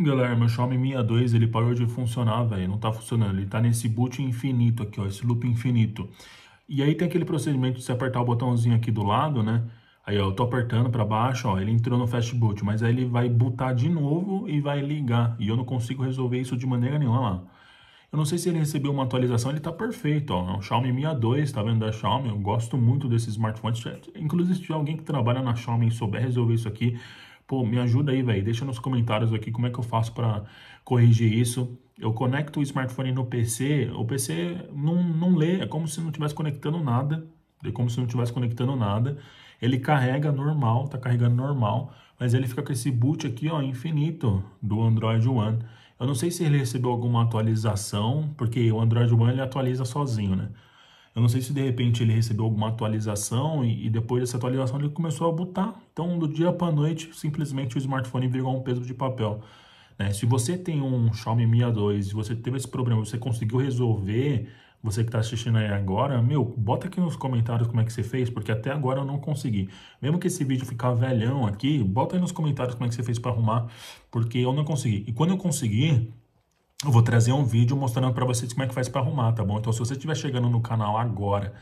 Galera, meu Xiaomi Mi A2, ele parou de funcionar, velho, não tá funcionando. Ele tá nesse boot infinito aqui, ó, esse loop infinito. E aí tem aquele procedimento de você apertar o botãozinho aqui do lado, né? Aí, ó, eu tô apertando pra baixo, ó, ele entrou no fast boot, mas aí ele vai bootar de novo e vai ligar. E eu não consigo resolver isso de maneira nenhuma lá. Eu não sei se ele recebeu uma atualização, ele tá perfeito, ó. É um Xiaomi Mi A2, tá vendo, da Xiaomi. Eu gosto muito desse smartphone. Inclusive, se tiver alguém que trabalha na Xiaomi e souber resolver isso aqui, Pô, me ajuda aí, velho. Deixa nos comentários aqui como é que eu faço para corrigir isso. Eu conecto o smartphone no PC, o PC não, não lê, é como se não estivesse conectando nada. É como se não estivesse conectando nada. Ele carrega normal, tá carregando normal, mas ele fica com esse boot aqui, ó, infinito do Android One. Eu não sei se ele recebeu alguma atualização, porque o Android One ele atualiza sozinho, né? Eu não sei se de repente ele recebeu alguma atualização e, e depois dessa atualização ele começou a botar. Então, do dia para noite, simplesmente o smartphone virou um peso de papel. Né? Se você tem um Xiaomi Mi A2 e você teve esse problema, você conseguiu resolver, você que está assistindo aí agora, meu, bota aqui nos comentários como é que você fez, porque até agora eu não consegui. Mesmo que esse vídeo ficar velhão aqui, bota aí nos comentários como é que você fez para arrumar, porque eu não consegui. E quando eu conseguir, eu vou trazer um vídeo mostrando para vocês como é que faz para arrumar, tá bom? Então, se você estiver chegando no canal agora,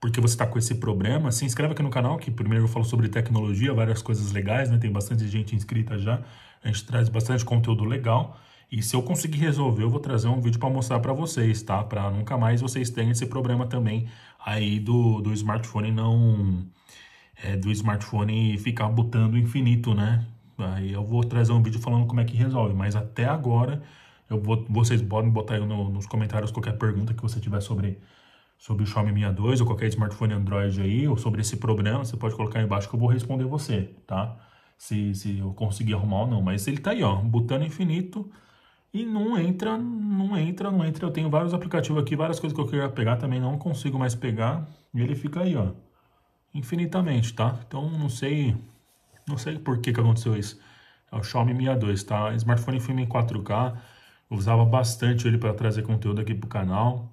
porque você está com esse problema, se inscreve aqui no canal, que primeiro eu falo sobre tecnologia, várias coisas legais, né? Tem bastante gente inscrita já, a gente traz bastante conteúdo legal. E se eu conseguir resolver, eu vou trazer um vídeo para mostrar para vocês, tá? Para nunca mais vocês terem esse problema também aí do, do smartphone não... É, do smartphone ficar botando infinito, né? Aí eu vou trazer um vídeo falando como é que resolve, mas até agora eu vou, vocês podem botar aí no, nos comentários qualquer pergunta que você tiver sobre, sobre o Xiaomi Mi 2 ou qualquer smartphone Android aí, ou sobre esse problema, você pode colocar aí embaixo que eu vou responder você, tá? Se, se eu conseguir arrumar ou não. Mas ele tá aí, ó, botando infinito e não entra, não entra, não entra. Eu tenho vários aplicativos aqui, várias coisas que eu queria pegar também, não consigo mais pegar. E ele fica aí, ó, infinitamente, tá? Então, não sei, não sei por que que aconteceu isso. É o Xiaomi Mi 2, tá? Smartphone filme em 4K, usava bastante ele para trazer conteúdo aqui para o canal.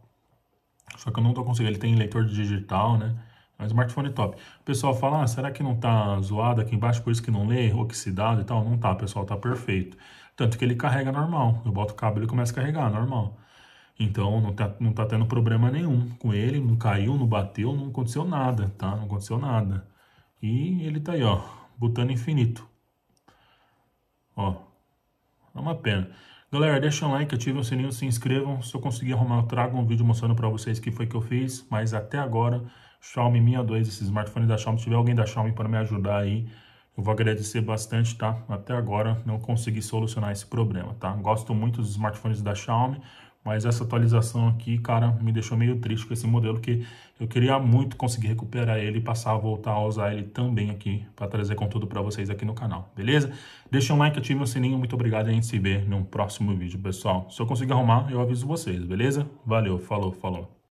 Só que eu não estou conseguindo. Ele tem leitor digital, né? É um smartphone top. O pessoal fala, ah, será que não tá zoado aqui embaixo, por isso que não lê, oxidado e tal? Não tá, pessoal, tá perfeito. Tanto que ele carrega normal. Eu boto o cabo e ele começa a carregar, normal. Então não tá, não tá tendo problema nenhum com ele, não caiu, não bateu, não aconteceu nada, tá? Não aconteceu nada. E ele tá aí, ó, botando infinito. Ó, é uma pena. Galera, deixa um like, ativem o sininho, se inscrevam. Se eu conseguir arrumar, eu trago um vídeo mostrando para vocês o que foi que eu fiz. Mas até agora, Xiaomi Mi A2, esse smartphone da Xiaomi. Se tiver alguém da Xiaomi para me ajudar aí, eu vou agradecer bastante, tá? Até agora não consegui solucionar esse problema, tá? Gosto muito dos smartphones da Xiaomi, mas essa atualização aqui, cara, me deixou meio triste com esse modelo, que eu queria muito conseguir recuperar ele e passar a voltar a usar ele também aqui, para trazer conteúdo para vocês aqui no canal, beleza? Deixa um like, ative o sininho, muito obrigado e a gente se vê num próximo vídeo, pessoal. Se eu conseguir arrumar, eu aviso vocês, beleza? Valeu, falou, falou.